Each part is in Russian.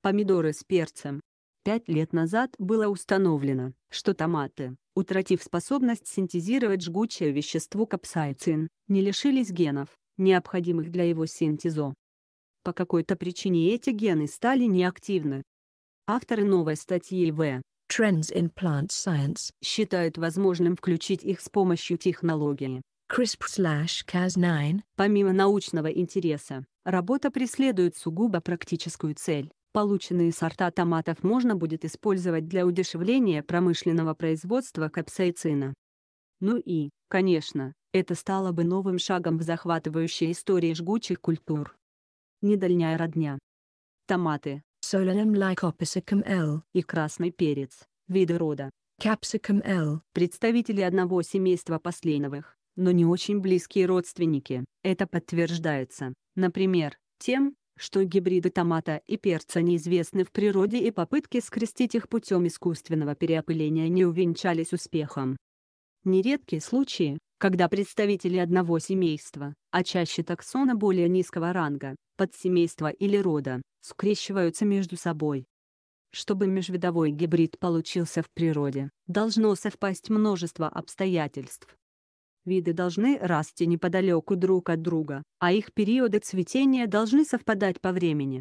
помидоры с перцем. Пять лет назад было установлено, что томаты, утратив способность синтезировать жгучее вещество капсаицин, не лишились генов, необходимых для его синтеза. По какой-то причине эти гены стали неактивны. Авторы новой статьи в Trends in Plant Science считают возможным включить их с помощью технологии CRISPR-Cas9. Помимо научного интереса, работа преследует сугубо практическую цель Полученные сорта томатов можно будет использовать для удешевления промышленного производства капсаицина. Ну и, конечно, это стало бы новым шагом в захватывающей истории жгучих культур. Недальняя родня. Томаты Solanum L и красный перец, виды рода Capsicum L, представители одного семейства посленовых, но не очень близкие родственники. Это подтверждается, например, тем, что гибриды томата и перца неизвестны в природе и попытки скрестить их путем искусственного переопыления не увенчались успехом. Нередки случаи, когда представители одного семейства, а чаще таксона более низкого ранга, подсемейства или рода, скрещиваются между собой. Чтобы межвидовой гибрид получился в природе, должно совпасть множество обстоятельств, Виды должны расти неподалеку друг от друга, а их периоды цветения должны совпадать по времени.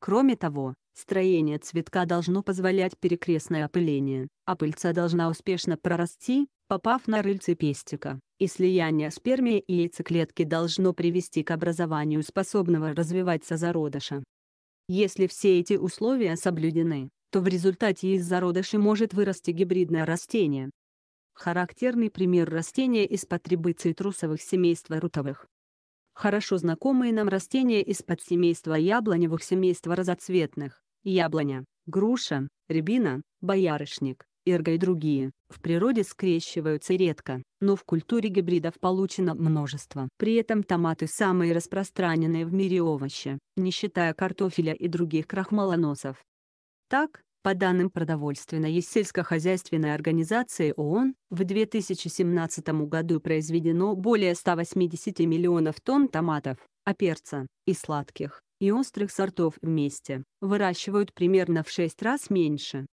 Кроме того, строение цветка должно позволять перекрестное опыление, а пыльца должна успешно прорасти, попав на рыльце пестика, и слияние спермии и яйцеклетки должно привести к образованию способного развиваться зародыша. Если все эти условия соблюдены, то в результате из зародыша может вырасти гибридное растение, Характерный пример растения из потребы цитрусовых семейства рутовых. Хорошо знакомые нам растения из под семейства яблоневых семейства разоцветных – яблоня, груша, рябина, боярышник, ирга и другие – в природе скрещиваются редко, но в культуре гибридов получено множество. При этом томаты – самые распространенные в мире овощи, не считая картофеля и других крахмалоносов. Так, по данным продовольственной и сельскохозяйственной организации ООН, в 2017 году произведено более 180 миллионов тонн томатов, а перца, и сладких, и острых сортов вместе, выращивают примерно в 6 раз меньше.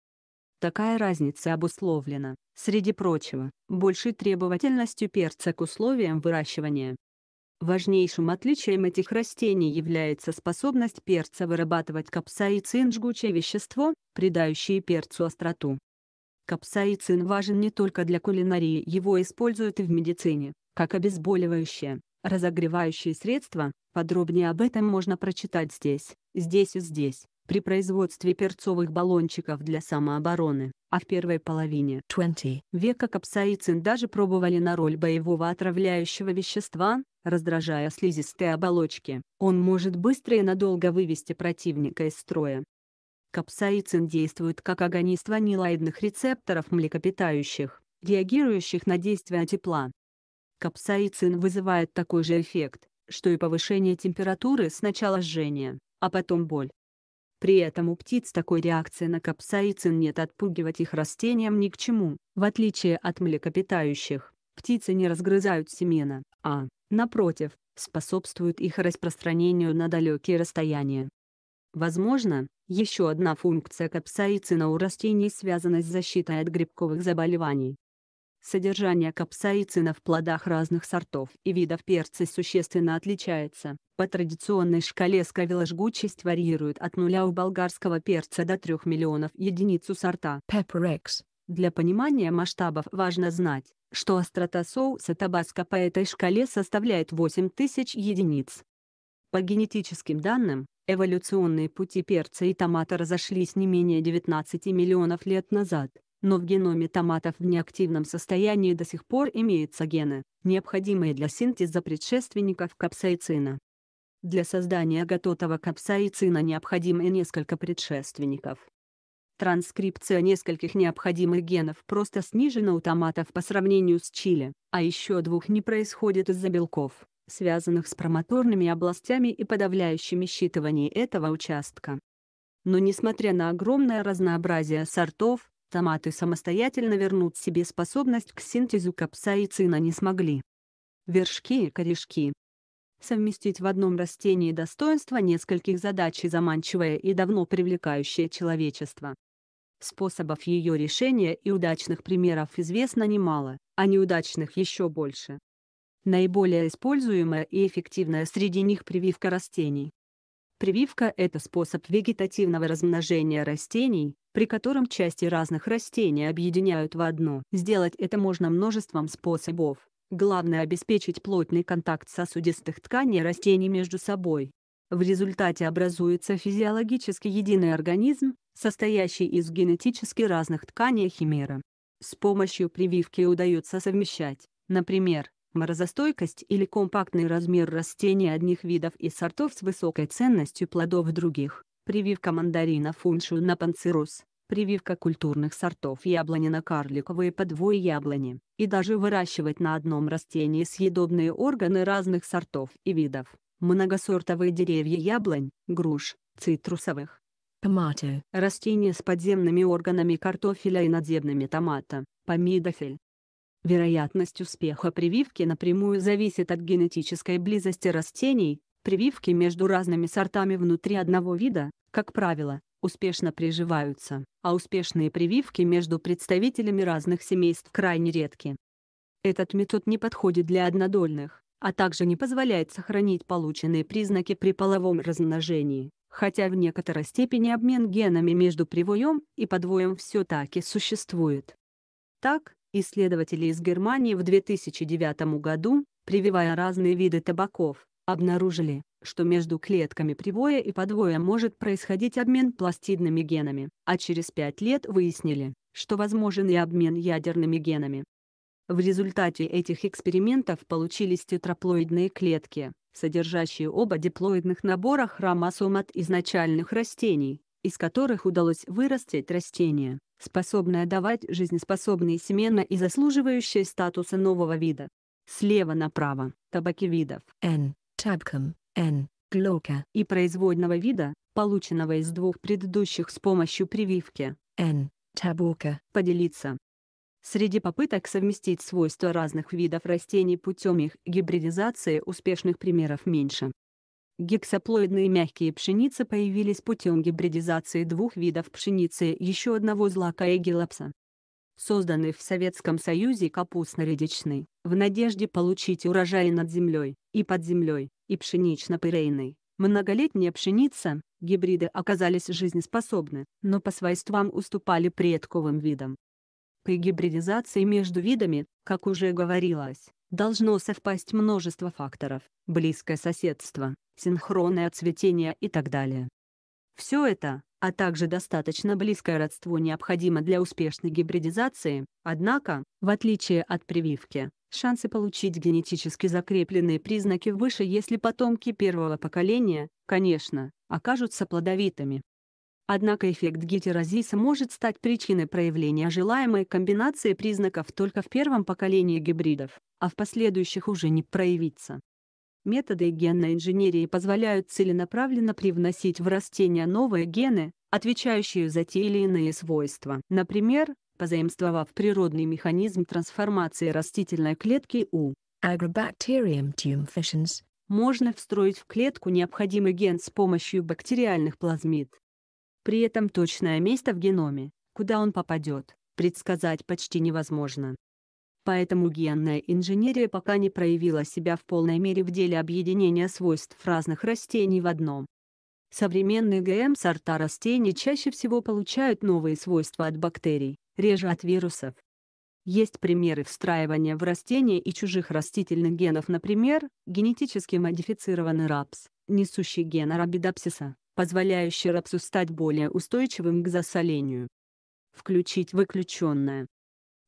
Такая разница обусловлена, среди прочего, большей требовательностью перца к условиям выращивания, Важнейшим отличием этих растений является способность перца вырабатывать капсаицин – жгучее вещество, придающее перцу остроту. Капсаицин важен не только для кулинарии, его используют и в медицине, как обезболивающее, разогревающее средство, подробнее об этом можно прочитать здесь, здесь и здесь, при производстве перцовых баллончиков для самообороны, а в первой половине 20 века капсаицин даже пробовали на роль боевого отравляющего вещества, раздражая слизистые оболочки. Он может быстро и надолго вывести противника из строя. Капсаицин действует как агонист ванилоидных рецепторов млекопитающих, реагирующих на действие тепла. Капсаицин вызывает такой же эффект, что и повышение температуры сначала жжение, а потом боль. При этом у птиц такой реакции на капсаицин нет отпугивать их растениям ни к чему, в отличие от млекопитающих, птицы не разгрызают семена, а, напротив, способствуют их распространению на далекие расстояния. Возможно, еще одна функция капсаицина у растений связана с защитой от грибковых заболеваний. Содержание капсаицина в плодах разных сортов и видов перца существенно отличается. По традиционной шкале сковила жгучесть варьирует от нуля у болгарского перца до 3 миллионов единиц у сорта Pepperex. Для понимания масштабов важно знать, что острота соуса табаско по этой шкале составляет 8000 единиц. По генетическим данным, эволюционные пути перца и томата разошлись не менее 19 миллионов лет назад, но в геноме томатов в неактивном состоянии до сих пор имеются гены, необходимые для синтеза предшественников капсаицина. Для создания готового капсаицина необходимы несколько предшественников. Транскрипция нескольких необходимых генов просто снижена у томатов по сравнению с чили, а еще двух не происходит из-за белков, связанных с промоторными областями и подавляющими считывание этого участка. Но несмотря на огромное разнообразие сортов, томаты самостоятельно вернуть себе способность к синтезу капсаицина не смогли. Вершки и корешки. Совместить в одном растении достоинства нескольких задач и заманчивое и давно привлекающее человечество. Способов ее решения и удачных примеров известно немало, а неудачных еще больше. Наиболее используемая и эффективная среди них прививка растений. Прививка – это способ вегетативного размножения растений, при котором части разных растений объединяют в одно. Сделать это можно множеством способов. Главное обеспечить плотный контакт сосудистых тканей растений между собой. В результате образуется физиологически единый организм, состоящий из генетически разных тканей химеры. С помощью прививки удается совмещать, например, морозостойкость или компактный размер растений одних видов и сортов с высокой ценностью плодов других, прививка мандарина фуншу на панцирус, прививка культурных сортов яблони на карликовые подвой яблони, и даже выращивать на одном растении съедобные органы разных сортов и видов. Многосортовые деревья яблонь, груш, цитрусовых. Томато. Растения с подземными органами картофеля и надземными томата, помидофель. Вероятность успеха прививки напрямую зависит от генетической близости растений, прививки между разными сортами внутри одного вида, как правило, успешно приживаются, а успешные прививки между представителями разных семейств крайне редки. Этот метод не подходит для однодольных, а также не позволяет сохранить полученные признаки при половом размножении, хотя в некоторой степени обмен генами между привоем и подвоем все-таки существует. Так, исследователи из Германии в 2009 году, прививая разные виды табаков, обнаружили, что между клетками привоя и подвоя может происходить обмен пластидными генами, а через пять лет выяснили, что возможен и обмен ядерными генами. В результате этих экспериментов получились тетраплоидные клетки, содержащие оба диплоидных набора хромосом от изначальных растений, из которых удалось вырастить растение, способное давать жизнеспособные семена и заслуживающее статуса нового вида. Слева направо – табаки видов N. Tabcum, N. Glauca и производного вида, полученного из двух предыдущих с помощью прививки N. Tabuca. Поделиться Среди попыток совместить свойства разных видов растений путем их гибридизации успешных примеров меньше. Гексаплоидные мягкие пшеницы появились путем гибридизации двух видов пшеницы еще одного злака эгилапса. Созданный в Советском Союзе капустно-редичный, в надежде получить урожай над землей, и под землей, и пшенично-пырейный, многолетняя пшеница, гибриды оказались жизнеспособны, но по свойствам уступали предковым видам. При гибридизации между видами, как уже говорилось, должно совпасть множество факторов, близкое соседство, синхронное цветение и так далее. Все это, а также достаточно близкое родство необходимо для успешной гибридизации, однако, в отличие от прививки, шансы получить генетически закрепленные признаки выше, если потомки первого поколения, конечно, окажутся плодовитыми. Однако эффект гетерозиса может стать причиной проявления желаемой комбинации признаков только в первом поколении гибридов, а в последующих уже не проявится. Методы генной инженерии позволяют целенаправленно привносить в растения новые гены, отвечающие за те или иные свойства. Например, позаимствовав природный механизм трансформации растительной клетки у Agrobacterium tumefaciens, можно встроить в клетку необходимый ген с помощью бактериальных плазмид. При этом точное место в геноме, куда он попадет, предсказать почти невозможно. Поэтому генная инженерия пока не проявила себя в полной мере в деле объединения свойств разных растений в одном. Современные ГМ-сорта растений чаще всего получают новые свойства от бактерий, реже от вирусов. Есть примеры встраивания в растения и чужих растительных генов, например, генетически модифицированный рапс, несущий ген арабидопсиса позволяющий рапсу стать более устойчивым к засолению. Включить выключенное.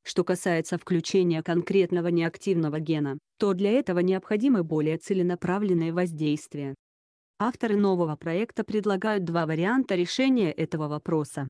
Что касается включения конкретного неактивного гена, то для этого необходимы более целенаправленные воздействия. Авторы нового проекта предлагают два варианта решения этого вопроса.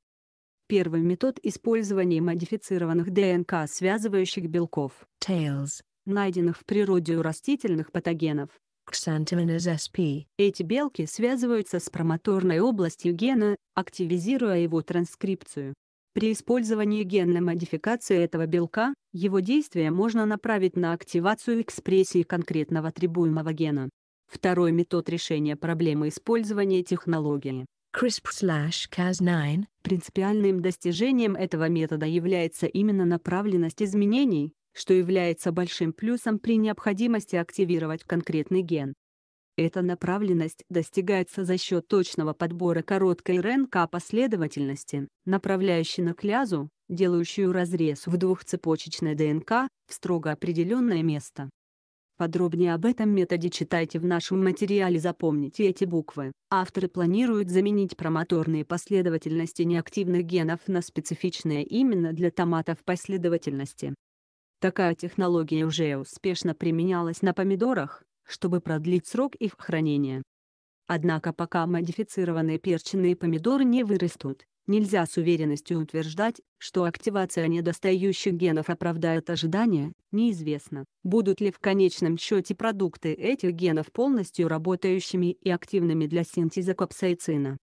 Первый метод использования модифицированных ДНК связывающих белков, TAILS, найденных в природе у растительных патогенов, Ксантиминез SP. Эти белки связываются с промоторной областью гена, активизируя его транскрипцию. При использовании генной модификации этого белка, его действие можно направить на активацию экспрессии конкретного требуемого гена. Второй метод решения проблемы использования технологии CRISPR-Cas9. Принципиальным достижением этого метода является именно направленность изменений, что является большим плюсом при необходимости активировать конкретный ген. Эта направленность достигается за счет точного подбора короткой РНК последовательности, направляющей нуклеазу, делающую разрез в двухцепочечной ДНК, в строго определенное место. Подробнее об этом методе читайте в нашем материале «Запомните эти буквы». Авторы планируют заменить промоторные последовательности неактивных генов на специфичные именно для томатов последовательности. Такая технология уже успешно применялась на помидорах, чтобы продлить срок их хранения. Однако пока модифицированные перченые помидоры не вырастут, нельзя с уверенностью утверждать, что активация недостающих генов оправдает ожидания, неизвестно, будут ли в конечном счете продукты этих генов полностью работающими и активными для синтеза капсаицина.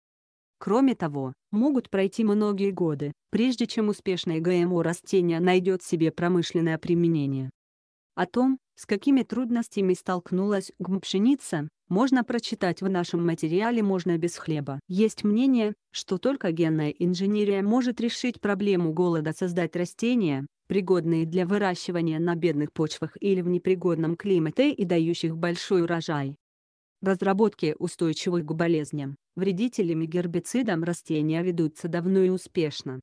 Кроме того, могут пройти многие годы, прежде чем успешное ГМО растение найдет себе промышленное применение. О том, с какими трудностями столкнулась гм-пшеница, можно прочитать в нашем материале «Можно без хлеба». Есть мнение, что только генная инженерия может решить проблему голода создать растения, пригодные для выращивания на бедных почвах или в непригодном климате и дающих большой урожай. Разработки устойчивых к болезням, вредителям и гербицидам растения ведутся давно и успешно.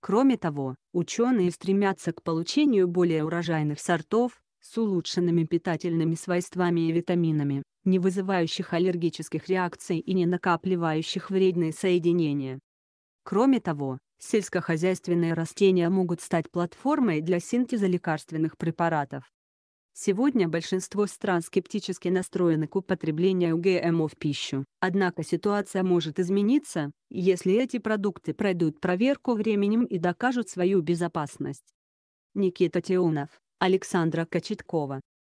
Кроме того, ученые стремятся к получению более урожайных сортов, с улучшенными питательными свойствами и витаминами, не вызывающих аллергических реакций и не накапливающих вредные соединения. Кроме того, сельскохозяйственные растения могут стать платформой для синтеза лекарственных препаратов, Сегодня большинство стран скептически настроены к употреблению ГМО в пищу. Однако ситуация может измениться, если эти продукты пройдут проверку временем и докажут свою безопасность. Никита Теунов, Александра Кочеткова,